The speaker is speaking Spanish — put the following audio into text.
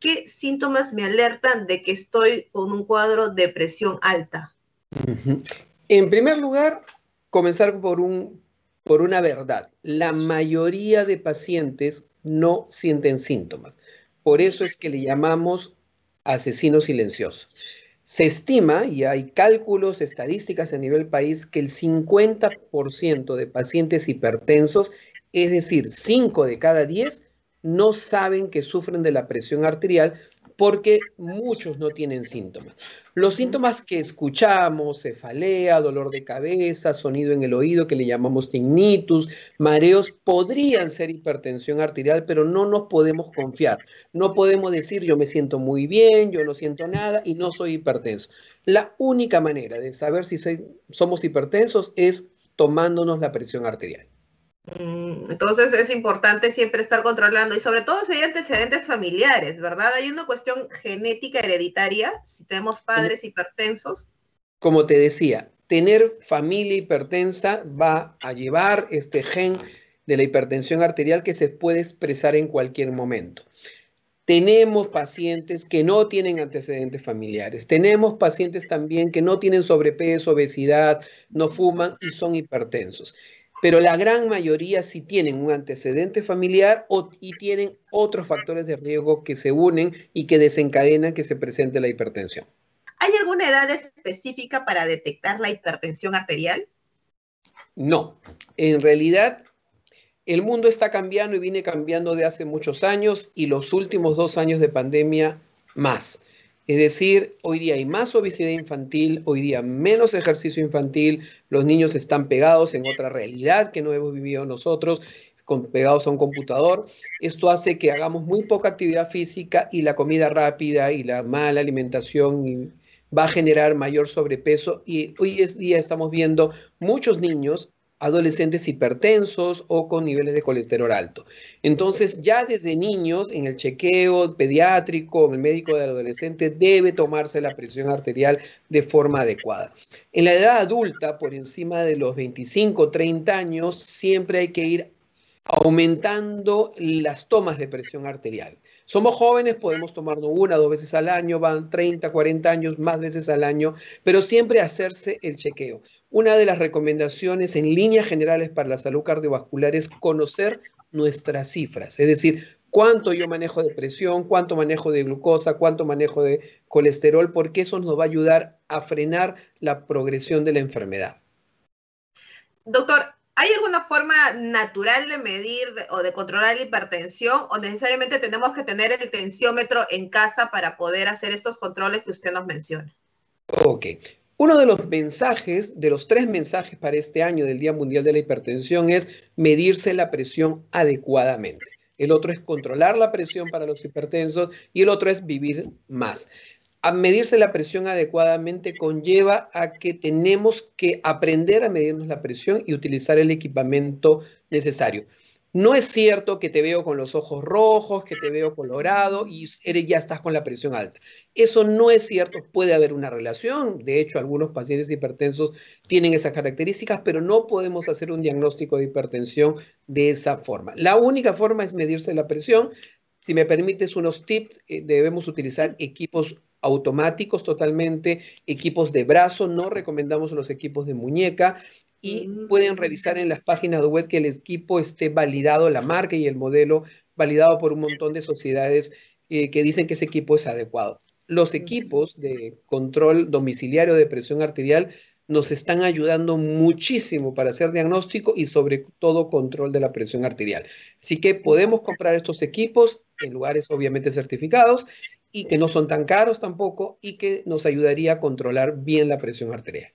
¿qué síntomas me alertan de que estoy con un cuadro de presión alta? En primer lugar, comenzar por, un, por una verdad. La mayoría de pacientes no sienten síntomas. Por eso es que le llamamos asesino silencioso. Se estima, y hay cálculos, estadísticas a nivel país, que el 50% de pacientes hipertensos, es decir, 5 de cada 10, no saben que sufren de la presión arterial porque muchos no tienen síntomas. Los síntomas que escuchamos, cefalea, dolor de cabeza, sonido en el oído que le llamamos tinnitus, mareos, podrían ser hipertensión arterial, pero no nos podemos confiar. No podemos decir yo me siento muy bien, yo no siento nada y no soy hipertenso. La única manera de saber si somos hipertensos es tomándonos la presión arterial. Mm, entonces es importante siempre estar controlando y sobre todo si hay antecedentes familiares, ¿verdad? Hay una cuestión genética hereditaria, si tenemos padres hipertensos. Como te decía, tener familia hipertensa va a llevar este gen de la hipertensión arterial que se puede expresar en cualquier momento. Tenemos pacientes que no tienen antecedentes familiares. Tenemos pacientes también que no tienen sobrepeso, obesidad, no fuman y son hipertensos pero la gran mayoría sí tienen un antecedente familiar y tienen otros factores de riesgo que se unen y que desencadenan que se presente la hipertensión. ¿Hay alguna edad específica para detectar la hipertensión arterial? No, en realidad el mundo está cambiando y viene cambiando de hace muchos años y los últimos dos años de pandemia más. Es decir, hoy día hay más obesidad infantil, hoy día menos ejercicio infantil, los niños están pegados en otra realidad que no hemos vivido nosotros, pegados a un computador. Esto hace que hagamos muy poca actividad física y la comida rápida y la mala alimentación va a generar mayor sobrepeso y hoy día estamos viendo muchos niños adolescentes hipertensos o con niveles de colesterol alto. Entonces, ya desde niños, en el chequeo pediátrico, el médico del adolescente debe tomarse la presión arterial de forma adecuada. En la edad adulta, por encima de los 25, 30 años, siempre hay que ir aumentando las tomas de presión arterial. Somos jóvenes, podemos tomarnos una, dos veces al año, van 30, 40 años, más veces al año, pero siempre hacerse el chequeo. Una de las recomendaciones en líneas generales para la salud cardiovascular es conocer nuestras cifras, es decir, cuánto yo manejo de presión, cuánto manejo de glucosa, cuánto manejo de colesterol, porque eso nos va a ayudar a frenar la progresión de la enfermedad. Doctor, ¿Hay alguna forma natural de medir o de controlar la hipertensión o necesariamente tenemos que tener el tensiómetro en casa para poder hacer estos controles que usted nos menciona? Ok. Uno de los mensajes, de los tres mensajes para este año del Día Mundial de la Hipertensión es medirse la presión adecuadamente. El otro es controlar la presión para los hipertensos y el otro es vivir más a medirse la presión adecuadamente conlleva a que tenemos que aprender a medirnos la presión y utilizar el equipamiento necesario. No es cierto que te veo con los ojos rojos, que te veo colorado y eres, ya estás con la presión alta. Eso no es cierto, puede haber una relación. De hecho, algunos pacientes hipertensos tienen esas características, pero no podemos hacer un diagnóstico de hipertensión de esa forma. La única forma es medirse la presión. Si me permites unos tips, eh, debemos utilizar equipos automáticos totalmente, equipos de brazo, no recomendamos los equipos de muñeca y pueden mm. revisar en las páginas web que el equipo esté validado, la marca y el modelo validado por un montón de sociedades eh, que dicen que ese equipo es adecuado. Los equipos de control domiciliario de presión arterial nos están ayudando muchísimo para hacer diagnóstico y sobre todo control de la presión arterial. Así que podemos comprar estos equipos en lugares obviamente certificados y que no son tan caros tampoco y que nos ayudaría a controlar bien la presión arterial.